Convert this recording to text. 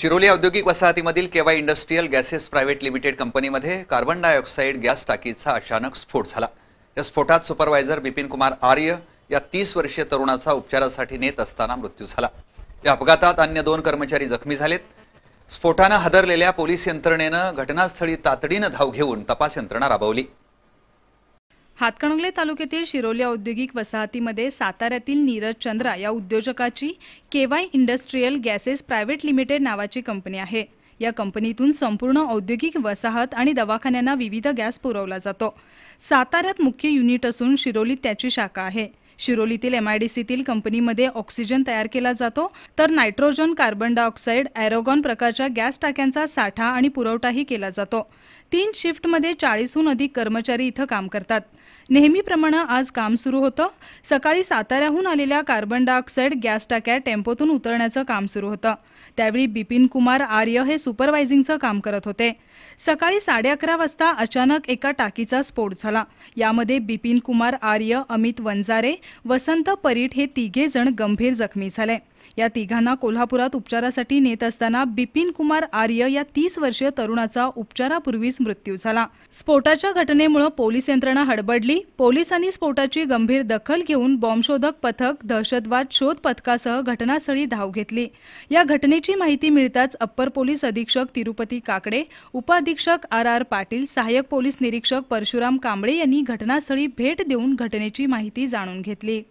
शिरोली औद्योगिक वसाहतीमधील KY industrial gases private limited कंपनीमध्ये कार्बन डायऑक्साईड गॅस टाकीचा अचानक स्फोट झाला या स्फोटात सुपरवायझर बिपिन कुमार आर्य या तीस वर्षीय तरुणाचा उपचारासाठी नेत असताना मृत्यू झाला या अपघातात अन्य दोन कर्मचारी जखमी झालेत स्फोटानं हादरलेल्या पोलीस यंत्रणेनं घटनास्थळी तातडीनं धाव घेऊन तपास यंत्रणा राबवली हातकणंगले तालुक्यातील शिरोली औद्योगिक वसाहतीमध्ये साताऱ्यातील नीरज चंद्रा या उद्योजकाची KY industrial gases private limited नावाची कंपनी आहे या कंपनीतून संपूर्ण औद्योगिक वसाहत आणि दवाखान्यांना विविध गॅस पुरवला जातो साताऱ्यात मुख्य युनिट असून शिरोलीत त्याची शाखा आहे शिरोलीतील एम आय डी सीतील कंपनीमध्ये ऑक्सिजन तयार केला जातो तर नायट्रोजन कार्बन डायऑक्साईड ॲरोगॉन प्रकारच्या गॅस टाक्यांचा साठा आणि पुरवठाही केला जातो तीन शिफ्टमध्ये चाळीसहून अधिक कर्मचारी इथं काम करतात नेहमीप्रमाणे आज काम सुरू होतं सकाळी साताऱ्याहून आलेल्या कार्बन डायऑक्साईड गॅस टाक्या टेम्पोतून उतरण्याचं काम सुरू होतं त्यावेळी बिपिन कुमार आर्य हे सुपरवायझिंगचं काम करत होते सकाळी साडे अकरा वाजता अचानक एका टाकीचा स्फोट झाला यामध्ये बिपिन कुमार आर्य अमित वंजारे वसंत परीट हे तिघे जण गंभीर जखमी झाले या तिघांना कोल्हापुरात उपचारासाठी नेत असताना बिपिन कुमार आर्य या तीस वर्षीय तरुणाचा उपचारापूर्वीच मृत्यू झाला स्फोटाच्या घटनेमुळे पोलीस यंत्रणा हडबडली पोलिसांनी स्फोटाची गंभीर दखल घेऊन बॉम्बशोधक पथक दहशतवाद शोध पथकासह घटनास्थळी धाव घेतली या घटनेची माहिती मिळताच अप्पर पोलीस अधीक्षक तिरुपती काकडे उपाधीक्षक आर आर पाटील सहाय्यक पोलीस निरीक्षक परशुराम कांबळे यांनी घटनास्थळी भेट देऊन घटनेची माहिती जाणून घेतली